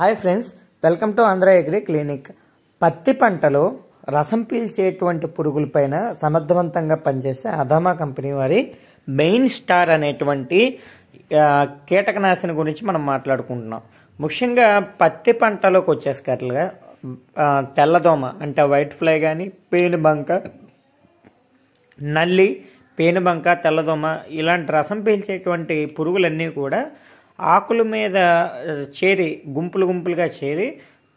hi friends welcome to Andhra agri clinic పత్తి పంటలో రసం పీల్చేటువంటి పురుగులపైన సమర్థవంతంగా పనిచేసే అధమా కంపెనీ వారి మెయిన్ స్టార్ అనేటువంటి కీటకనాశిని గురించి మనం మాట్లాడుకుంటున్నాం ముఖ్యంగా పత్తి పంటలోకి వచ్చేసరిగా తెల్లదోమ అంటే వైట్ ఫ్లై కానీ పేనుబంక నల్లి పేనుబంక తెల్లదోమ ఇలాంటి రసం పీల్చేటువంటి పురుగులన్నీ కూడా ఆకుల మీద చేరి గుంపులు గుంపులుగా చేరి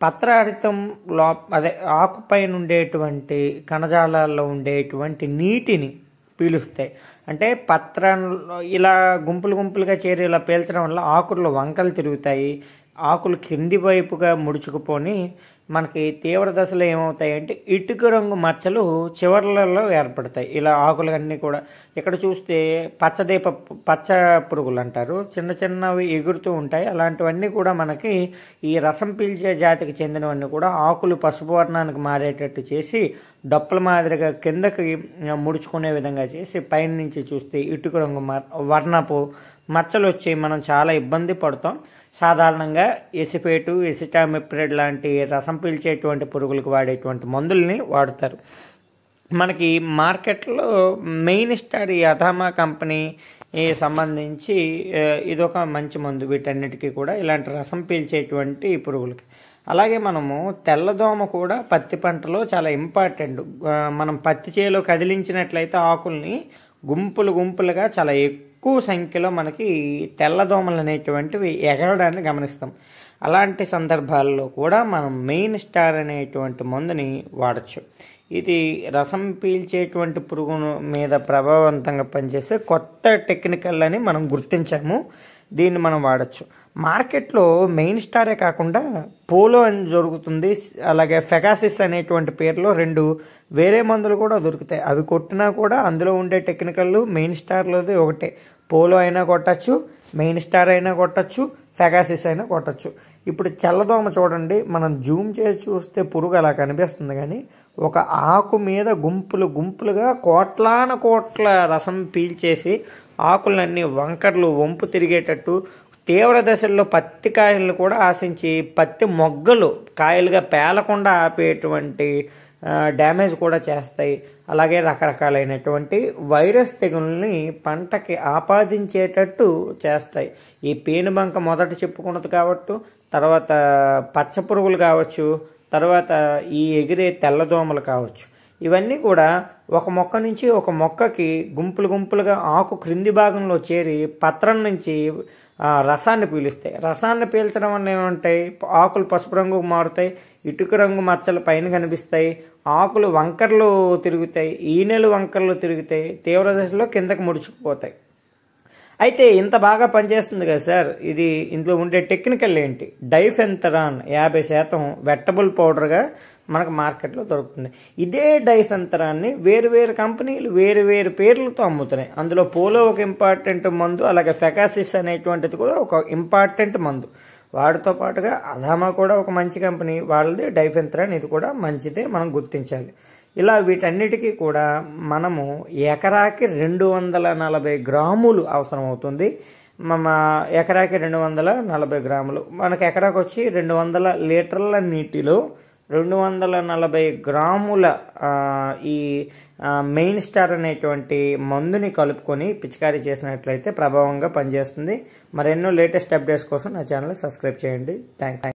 పత్రాహితం లో అదే ఆకుపైన ఉండేటువంటి కణజాలాల్లో ఉండేటువంటి నీటిని పీలుస్తాయి అంటే పత్రం ఇలా గుంపులు గుంపులుగా చేరి ఇలా పీల్చడం వల్ల ఆకుల్లో వంకలు తిరుగుతాయి ఆకులు కింది వైపుగా ముడుచుకుపోని మనకి తీవ్ర దశలో ఏమవుతాయంటే ఇటుక రంగు మచ్చలు చివర్లలో ఏర్పడతాయి ఇలా ఆకులన్నీ కూడా ఇక్కడ చూస్తే పచ్చదీప పచ్చ పురుగులు అంటారు చిన్న చిన్నవి ఎగురుతూ ఉంటాయి అలాంటివన్నీ కూడా మనకి ఈ రసం పీల్చే జాతికి చెందినవన్నీ కూడా ఆకులు పసుపు వర్ణానికి మారేటట్టు చేసి డొప్పల మాదిరిగా కిందకి ముడుచుకునే విధంగా చేసి పైన నుంచి చూస్తే ఇటుక రంగు వర్ణపు మచ్చలు వచ్చి మనం చాలా ఇబ్బంది పడతాం సాధారణంగా ఎసిపేటు ఎసిటామిప్రిడ్ లాంటి రసం పీల్చేటువంటి పురుగులకు వాడేటువంటి మందుల్ని వాడతారు మనకి మార్కెట్లో మెయిన్ స్టార్ ఈ అధామా కంపెనీ సంబంధించి ఇదొక మంచి మందు వీటన్నిటికీ కూడా ఇలాంటి రసం పీల్చేటువంటి పురుగులకి అలాగే మనము తెల్లదోమ కూడా పత్తి పంటలో చాలా ఇంపార్టెంట్ మనం పత్తి చేలో కదిలించినట్లయితే ఆకుల్ని గుంపులు గుంపులుగా చాలా ఎక్కువ ఎక్కువ సంఖ్యలో మనకి తెల్లదోమలు అనేటువంటివి ఎగరడాన్ని గమనిస్తాం అలాంటి సందర్భాల్లో కూడా మనం మెయిన్ స్టార్ అనేటువంటి మందుని వాడచ్చు ఇది రసం పీల్చేటువంటి పురుగును మీద ప్రభావవంతంగా పనిచేసే కొత్త టెక్నికల్ అని మనం గుర్తించాము దీన్ని మనం వాడచ్చు మార్కెట్లో మెయిన్ స్టారే కాకుండా పోలో అని జరుగుతుంది అలాగే ఫెగాసిస్ అనేటువంటి పేర్లో రెండు వేరే మందులు కూడా దొరుకుతాయి అవి కొట్టినా కూడా అందులో ఉండే టెక్నికల్ మెయిన్ స్టార్లోది ఒకటే పోలో అయినా కొట్టచ్చు మెయిన్ స్టార్ అయినా కొట్టచ్చు ఫెగాసిస్ అయినా కొట్టచ్చు ఇప్పుడు చల్లదోమ చూడండి మనం జూమ్ చేసి చూస్తే పురుగు అలా కనిపిస్తుంది కానీ ఒక ఆకు మీద గుంపులు గుంపులుగా కోట్లాన కోట్ల రసం పీల్చేసి ఆకులన్నీ వంకర్లు వంపు తిరిగేటట్టు తీవ్ర దశల్లో పత్తి కాయలను కూడా ఆశించి పత్తి మొగ్గలు కాయలుగా పేలకుండా ఆపేటువంటి డ్యామేజ్ కూడా చేస్తాయి అలాగే రకరకాలైనటువంటి వైరస్ తెగుల్ని పంటకి ఆపాదించేటట్టు చేస్తాయి ఈ పేనుబంక మొదట చెప్పుకున్నది కావచ్చు తర్వాత పచ్చ పురుగులు కావచ్చు తర్వాత ఈ ఎగిరే తెల్లదోమలు కావచ్చు ఇవన్నీ కూడా ఒక మొక్క నుంచి ఒక మొక్కకి గుంపులు గుంపులుగా ఆకు క్రింది భాగంలో చేరి పత్రం నుంచి రసాన్ని పీలుస్తాయి రసాన్ని పీల్చడం వల్ల ఏమంటాయి ఆకులు పసుపు రంగుకు మారుతాయి ఇటుక రంగు మచ్చలు పైన కనిపిస్తాయి ఆకులు వంకర్లు తిరుగుతాయి ఈనెలు వంకర్లు తిరుగుతాయి తీవ్ర దశలో కిందకు ముడుచుకుపోతాయి అయితే ఇంత బాగా పనిచేస్తుంది కదా సార్ ఇది ఇందులో ఉండే టెక్నికల్ ఏంటి డైఫెంతరాన్ యాభై శాతం వెట్టబుల్ పౌడర్గా మనకు మార్కెట్లో దొరుకుతుంది ఇదే డైఫెంతరాన్ని వేరు వేరు కంపెనీలు వేరు వేరు పేర్లతో అమ్ముతున్నాయి అందులో పోలో ఒక ఇంపార్టెంట్ మందు అలాగే ఫెకాసిస్ అనేటువంటిది కూడా ఒక ఇంపార్టెంట్ మందు వాటితో పాటుగా అధామా కూడా ఒక మంచి కంపెనీ వాళ్ళది డైఫెంతరాన్ ఇది కూడా మంచిదే మనం గుర్తించాలి ఇలా వీటన్నిటికీ కూడా మనము ఎకరాకి రెండు వందల నలభై గ్రాములు అవసరం అవుతుంది మన ఎకరాకి రెండు వందల నలభై గ్రాములు మనకు ఎకరాకి వచ్చి రెండు వందల లీటర్ల నీటిలో రెండు వందల నలభై గ్రాముల ఈ మెయిన్ స్టార్ అనేటువంటి మందుని కలుపుకొని పిచికారీ చేసినట్లయితే ప్రభావంగా పనిచేస్తుంది మరెన్నో లేటెస్ట్ అప్డేట్స్ కోసం నా ఛానల్ సబ్స్క్రైబ్ చేయండి థ్యాంక్ యూ